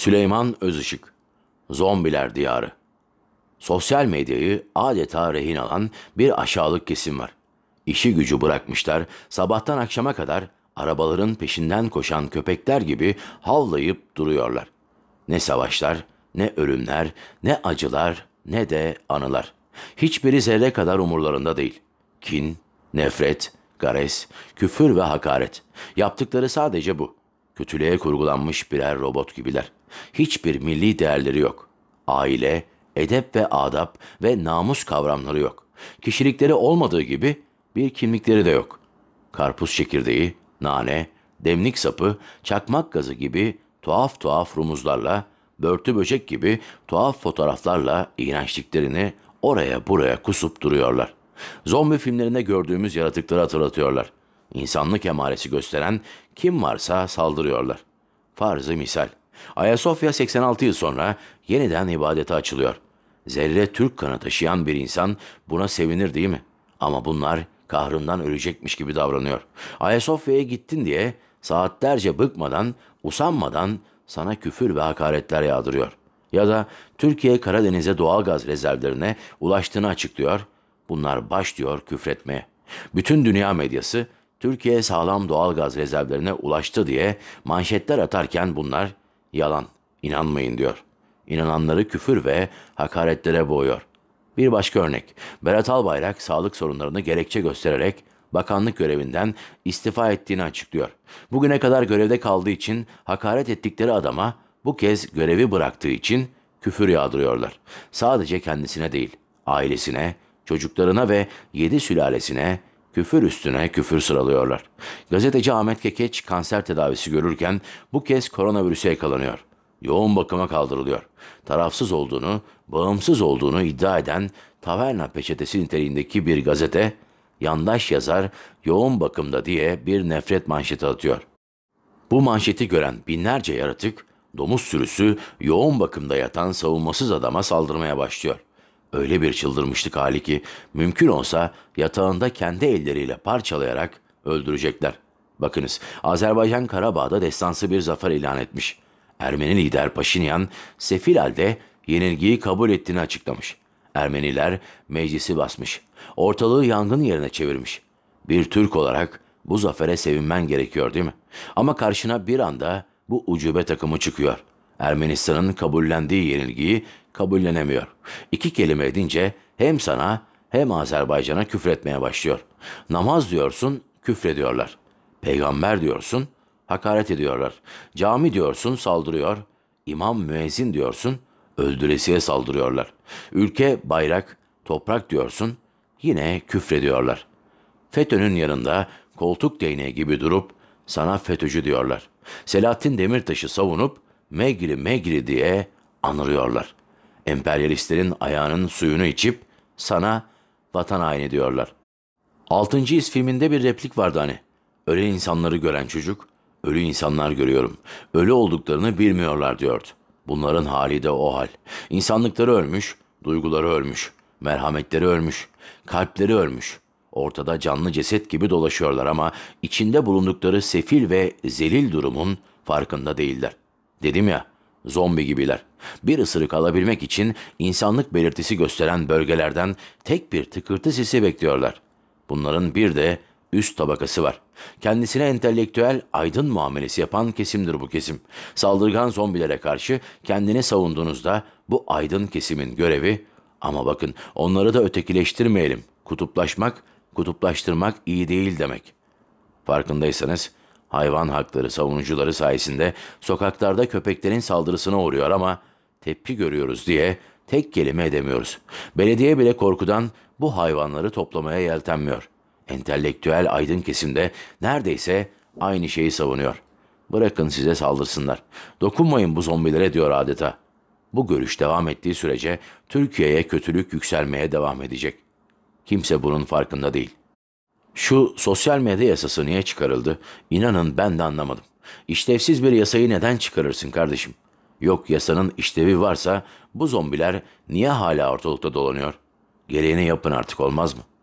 Süleyman Özışık, Zombiler Diyarı. Sosyal medyayı adeta rehin alan bir aşağılık kesim var. İşi gücü bırakmışlar, sabahtan akşama kadar arabaların peşinden koşan köpekler gibi havlayıp duruyorlar. Ne savaşlar, ne ölümler, ne acılar, ne de anılar. Hiçbiri zerre kadar umurlarında değil. Kin, nefret, gares, küfür ve hakaret. Yaptıkları sadece bu. Kötülüğe kurgulanmış birer robot gibiler.'' Hiçbir milli değerleri yok. Aile, edep ve adap ve namus kavramları yok. Kişilikleri olmadığı gibi bir kimlikleri de yok. Karpuz çekirdeği, nane, demlik sapı, çakmak gazı gibi tuhaf tuhaf rumuzlarla, börtü böcek gibi tuhaf fotoğraflarla iğrençliklerini oraya buraya kusup duruyorlar. Zombi filmlerinde gördüğümüz yaratıkları hatırlatıyorlar. İnsanlık emaresi gösteren kim varsa saldırıyorlar. Farzı misal. Ayasofya 86 yıl sonra yeniden ibadete açılıyor. Zerre Türk kanı taşıyan bir insan buna sevinir değil mi? Ama bunlar kahrından ölecekmiş gibi davranıyor. Ayasofya'ya gittin diye saatlerce bıkmadan, usanmadan sana küfür ve hakaretler yağdırıyor. Ya da Türkiye Karadeniz'e doğal gaz rezervlerine ulaştığını açıklıyor. Bunlar başlıyor küfretmeye. Bütün dünya medyası Türkiye sağlam doğal gaz rezervlerine ulaştı diye manşetler atarken bunlar Yalan, inanmayın diyor. İnananları küfür ve hakaretlere boğuyor. Bir başka örnek, Berat Albayrak sağlık sorunlarını gerekçe göstererek bakanlık görevinden istifa ettiğini açıklıyor. Bugüne kadar görevde kaldığı için hakaret ettikleri adama bu kez görevi bıraktığı için küfür yağdırıyorlar. Sadece kendisine değil, ailesine, çocuklarına ve yedi sülalesine Küfür üstüne küfür sıralıyorlar. Gazeteci Ahmet Kekeç kanser tedavisi görürken bu kez koronavirüse yakalanıyor. Yoğun bakıma kaldırılıyor. Tarafsız olduğunu, bağımsız olduğunu iddia eden Taverna Peçetesi niteliğindeki bir gazete, yandaş yazar yoğun bakımda diye bir nefret manşeti atıyor. Bu manşeti gören binlerce yaratık, domuz sürüsü yoğun bakımda yatan savunmasız adama saldırmaya başlıyor. Öyle bir çıldırmışlık hali ki mümkün olsa yatağında kendi elleriyle parçalayarak öldürecekler. Bakınız Azerbaycan Karabağ'da destansı bir zafer ilan etmiş. Ermeni lider Paşinyan sefil halde yenilgiyi kabul ettiğini açıklamış. Ermeniler meclisi basmış. Ortalığı yangın yerine çevirmiş. Bir Türk olarak bu zafere sevinmen gerekiyor değil mi? Ama karşına bir anda bu ucube takımı çıkıyor. Ermenistan'ın kabullendiği yenilgiyi kabullenemiyor. İki kelime edince hem sana hem Azerbaycan'a küfretmeye başlıyor. Namaz diyorsun, küfrediyorlar. Peygamber diyorsun, hakaret ediyorlar. Cami diyorsun, saldırıyor. İmam müezzin diyorsun, öldüresiye saldırıyorlar. Ülke, bayrak, toprak diyorsun, yine küfrediyorlar. FETÖ'nün yanında koltuk değneği gibi durup sana FETÖ'cü diyorlar. Selahattin Demirtaş'ı savunup Megri Megri diye anırıyorlar. Emperyalistlerin ayağının suyunu içip sana vatan haini diyorlar. Altıncı iz filminde bir replik vardı hani. ölü insanları gören çocuk, ölü insanlar görüyorum. Ölü olduklarını bilmiyorlar diyordu. Bunların hali de o hal. İnsanlıkları ölmüş, duyguları ölmüş, merhametleri ölmüş, kalpleri ölmüş. Ortada canlı ceset gibi dolaşıyorlar ama içinde bulundukları sefil ve zelil durumun farkında değiller. Dedim ya, zombi gibiler. Bir ısırık alabilmek için insanlık belirtisi gösteren bölgelerden tek bir tıkırtı sesi bekliyorlar. Bunların bir de üst tabakası var. Kendisine entelektüel, aydın muamelesi yapan kesimdir bu kesim. Saldırgan zombilere karşı kendini savunduğunuzda bu aydın kesimin görevi ama bakın onları da ötekileştirmeyelim. Kutuplaşmak, kutuplaştırmak iyi değil demek. Farkındaysanız hayvan hakları savunucuları sayesinde sokaklarda köpeklerin saldırısına uğruyor ama tepki görüyoruz diye tek kelime edemiyoruz. Belediye bile korkudan bu hayvanları toplamaya yeltenmiyor. Entelektüel aydın kesimde neredeyse aynı şeyi savunuyor. Bırakın size saldırsınlar. Dokunmayın bu zombilere diyor adeta. Bu görüş devam ettiği sürece Türkiye'ye kötülük yükselmeye devam edecek. Kimse bunun farkında değil. Şu sosyal medya yasası niye çıkarıldı? İnanın ben de anlamadım. İşlevsiz bir yasayı neden çıkarırsın kardeşim? Yok yasanın işlevi varsa bu zombiler niye hala ortalıkta dolanıyor? Gereğini yapın artık olmaz mı?''